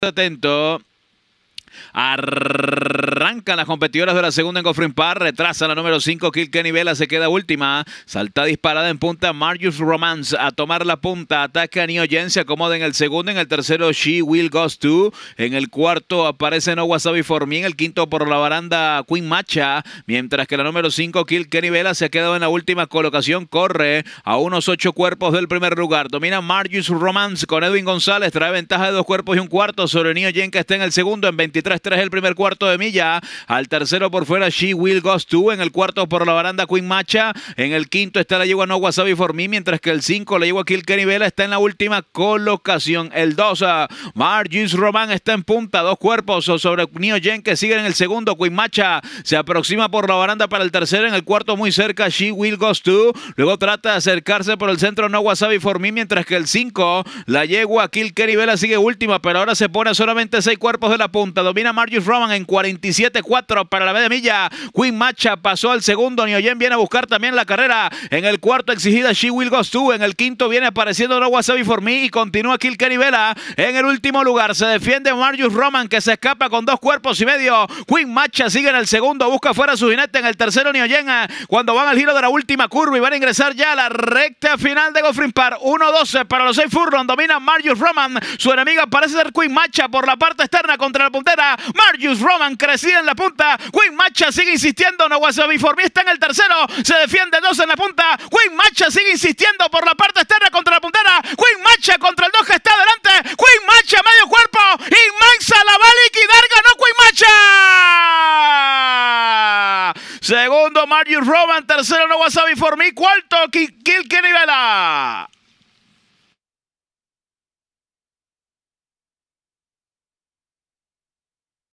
atento Arrancan las competidoras de la segunda en Goffrin Park, Retrasa la número 5. Kilkenny Vela se queda última. Salta disparada en punta. Marius Romance a tomar la punta. Ataca Neo Jen. Se acomoda en el segundo. En el tercero, She Will Goes To. En el cuarto aparece No Wasabi For En el quinto, por la baranda, Queen Macha. Mientras que la número 5, Kilkenny Vela se ha quedado en la última colocación. Corre a unos ocho cuerpos del primer lugar. Domina Marius Romance con Edwin González. Trae ventaja de dos cuerpos y un cuarto sobre Neo Jen que está en el segundo en 20 3 3 el primer cuarto de milla. Al tercero por fuera, She Will Goes To. En el cuarto por la baranda, Queen Macha. En el quinto está la yegua No Wasabi For Me. Mientras que el cinco la yegua Kill Kenny Vela, está en la última colocación. El 2, ah, Margis Román está en punta. Dos cuerpos sobre Neo Jen que sigue en el segundo. Queen Macha se aproxima por la baranda para el tercero. En el cuarto, muy cerca, She Will Goes To. Luego trata de acercarse por el centro No Wasabi For Me. Mientras que el cinco la yegua Kill Kenny Vela sigue última, pero ahora se pone solamente seis cuerpos de la punta domina Marius Roman en 47-4 para la de milla. Queen Macha pasó al segundo. Nioyen viene a buscar también la carrera. En el cuarto exigida She Will Goes To. En el quinto viene apareciendo No Wasabi For Me y continúa Kilkenny Vela. En el último lugar se defiende Marius Roman que se escapa con dos cuerpos y medio. Queen Macha sigue en el segundo. Busca fuera su jinete en el tercero Nioyen. Cuando van al giro de la última curva y van a ingresar ya a la recta final de Goffrin Par. 1-12 para los seis Furlong. Domina Marius Roman. Su enemiga parece ser Queen Macha por la parte externa contra el puntero. Marius Roman crecida en la punta. Win Macha sigue insistiendo. Wasabi Formi está en el tercero. Se defiende dos en la punta. Win Macha sigue insistiendo por la parte externa contra la puntera. Win Macha contra el dos que está adelante. Win Macha medio cuerpo. Y mansa la va a liquidar. Ganó Macha. Segundo Marius Roman. Tercero Wasabi formi, Cuarto Kill Kenny